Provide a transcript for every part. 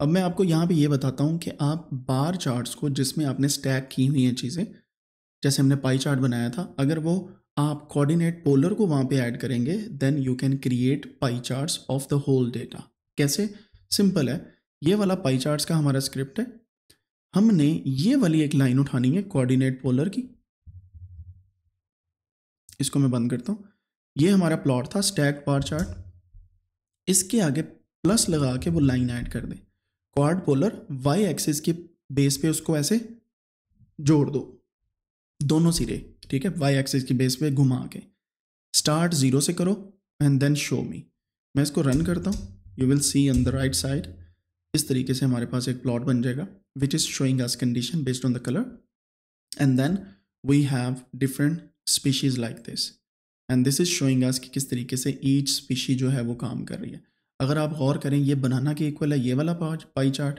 अब मैं आपको यहाँ पे ये बताता हूँ कि आप बार चार्ट्स को जिसमें आपने स्टैक की हुई हैं चीज़ें जैसे हमने पाई चार्ट बनाया था अगर वो आप कोऑर्डिनेट पोलर को वहाँ पे ऐड करेंगे then you can create pie charts of the whole data कैसे सिंपल है ये वाला पाई चार्ट्स का हमारा स्क्रिप्ट है हमने ये वाली एक लाइन उठानी है कॉर्डिनेट पोलर की इसको मैं बंद करता हूँ ये हमारा प्लॉट था स्टैक पार चार्ट इसके आगे प्लस लगा के वो लाइन ऐड कर दें क्वाड पोलर वाई एक्सिस के बेस पे उसको ऐसे जोड़ दो दोनों सिरे ठीक है वाई एक्सिस की बेस पे घुमा के स्टार्ट ज़ीरो से करो एंड देन शो मी मैं इसको रन करता हूँ you will see on the right side इस तरीके से हमारे पास एक प्लॉट बन जाएगा which is showing age condition based on the colour and then we have different species like this and this is showing age कि किस तरीके से ईच स्पीशी जो है वो काम कर रही है अगर आप गौर करें ये बनाना के इक्वल है ये वाला पाई चार्ट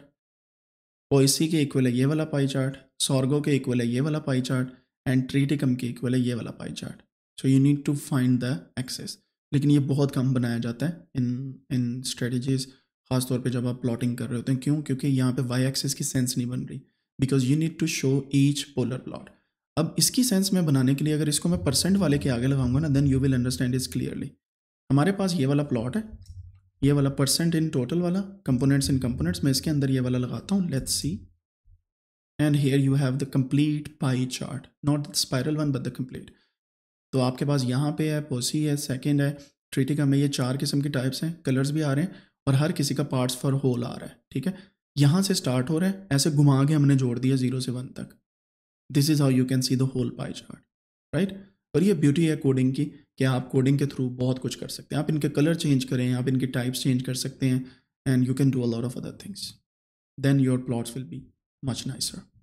पॉइसी के इक्वल है ये वाला पाई चार्ट सॉर्गो के इक्वल है ये वाला पाई चार्ट एंड ट्रीटिकम के इक्वल है ये वाला pie chart so you need to find the axes लेकिन ये बहुत कम बनाया जाता है इन इन स्ट्रेटजीज़ खासतौर पे जब आप प्लॉटिंग कर रहे होते हैं क्यों क्योंकि यहाँ पे वाई एक्सेस की सेंस नहीं बन रही because you need to show each polar plot अब इसकी सेंस में बनाने के लिए अगर इसको मैं परसेंट वाले के आगे लगाऊंगा ना then you will understand is clearly हमारे पास ये वाला प्लॉट है ये वाला परसेंट इन टोटल वाला कंपोनेंट्स इन कंपोनेंट्स मैं इसके अंदर ये वाला लगाता हूँ let's see and here you have the complete pie chart not the spiral one but the complete तो आपके पास यहाँ पे है पोसी है सेकेंड है ट्रिटिका में ये चार किस्म के टाइप्स हैं कलर्स भी आ रहे हैं और हर किसी का पार्ट्स फॉर होल आ रहा है ठीक है यहाँ से स्टार्ट हो रहा है ऐसे घुमा के हमने जोड़ दिया जीरो से वन तक this is how you can see the whole pie chart right और ये ब्यूटी है कोडिंग की कि आप कोडिंग के थ्रू बहुत कुछ कर सकते हैं आप इनके कलर चेंज करें आप इनके टाइप्स चेंज कर सकते हैं and you can do a lot of other things then your plots will be much nicer